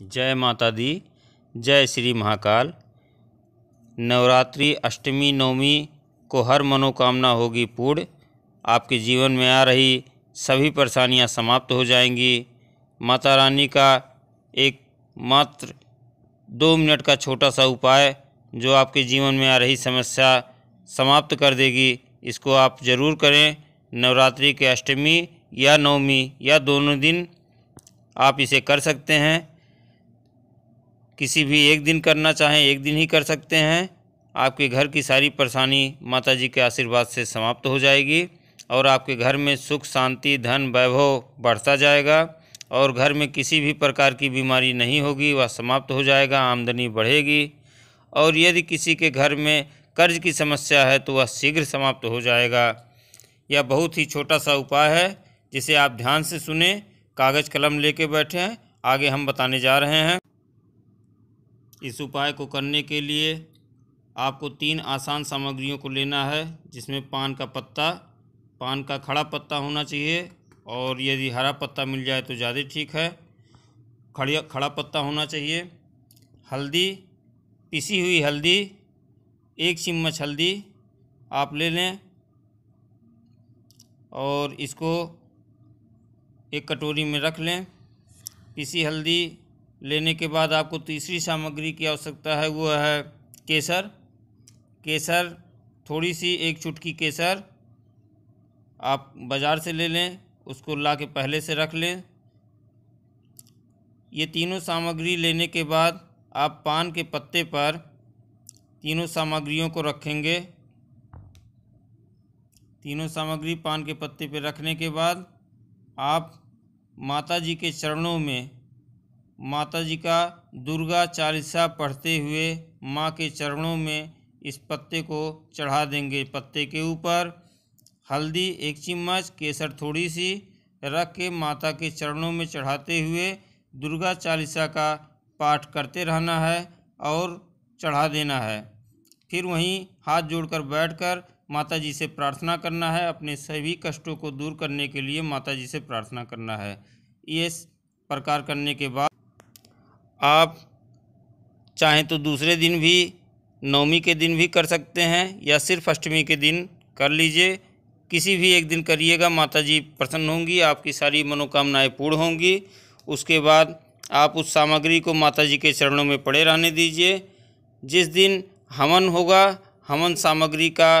जय माता दी जय श्री महाकाल नवरात्रि अष्टमी नवमी को हर मनोकामना होगी पूर्ण आपके जीवन में आ रही सभी परेशानियां समाप्त हो जाएंगी माता रानी का एक मात्र दो मिनट का छोटा सा उपाय जो आपके जीवन में आ रही समस्या समाप्त कर देगी इसको आप ज़रूर करें नवरात्रि के अष्टमी या नवमी या दोनों दिन आप इसे कर सकते हैं किसी भी एक दिन करना चाहें एक दिन ही कर सकते हैं आपके घर की सारी परेशानी माता जी के आशीर्वाद से समाप्त हो जाएगी और आपके घर में सुख शांति धन वैभव बढ़ता जाएगा और घर में किसी भी प्रकार की बीमारी नहीं होगी वह समाप्त हो जाएगा आमदनी बढ़ेगी और यदि किसी के घर में कर्ज की समस्या है तो वह शीघ्र समाप्त हो जाएगा यह बहुत ही छोटा सा उपाय है जिसे आप ध्यान से सुने कागज़ कलम लेके बैठें आगे हम बताने जा रहे हैं इस उपाय को करने के लिए आपको तीन आसान सामग्रियों को लेना है जिसमें पान का पत्ता पान का खड़ा पत्ता होना चाहिए और यदि हरा पत्ता मिल जाए तो ज़्यादा ठीक है खड़िया खड़ा पत्ता होना चाहिए हल्दी पिसी हुई हल्दी एक चम्मच हल्दी आप ले लें और इसको एक कटोरी में रख लें पिसी हल्दी लेने के बाद आपको तीसरी सामग्री की आवश्यकता है वो है केसर केसर थोड़ी सी एक चुटकी केसर आप बाज़ार से ले लें उसको ला के पहले से रख लें ये तीनों सामग्री लेने के बाद आप पान के पत्ते पर तीनों सामग्रियों को रखेंगे तीनों सामग्री पान के पत्ते पर रखने के बाद आप माता जी के चरणों में माता जी का दुर्गा चालीसा पढ़ते हुए माँ के चरणों में इस पत्ते को चढ़ा देंगे पत्ते के ऊपर हल्दी एक चम्मच केसर थोड़ी सी रख के माता के चरणों में चढ़ाते हुए दुर्गा चालीसा का पाठ करते रहना है और चढ़ा देना है फिर वहीं हाथ जोड़कर बैठकर माता जी से प्रार्थना करना है अपने सभी कष्टों को दूर करने के लिए माता जी से प्रार्थना करना है ये प्रकार करने के बाद आप चाहें तो दूसरे दिन भी नवमी के दिन भी कर सकते हैं या सिर्फ अष्टमी के दिन कर लीजिए किसी भी एक दिन करिएगा माता जी प्रसन्न होंगी आपकी सारी मनोकामनाएं पूर्ण होंगी उसके बाद आप उस सामग्री को माता जी के चरणों में पड़े रहने दीजिए जिस दिन हवन होगा हवन सामग्री का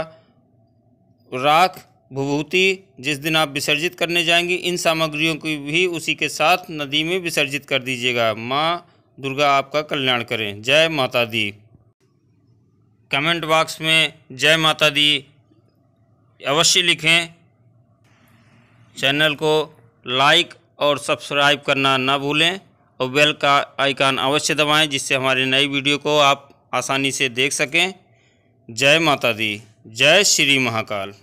राख भूभूति जिस दिन आप विसर्जित करने जाएंगे इन सामग्रियों की भी उसी के साथ नदी में विसर्जित कर दीजिएगा माँ दुर्गा आपका कल्याण करें जय माता दी कमेंट बॉक्स में जय माता दी अवश्य लिखें चैनल को लाइक और सब्सक्राइब करना ना भूलें और बेल का आइकन अवश्य दबाएं जिससे हमारे नई वीडियो को आप आसानी से देख सकें जय माता दी जय श्री महाकाल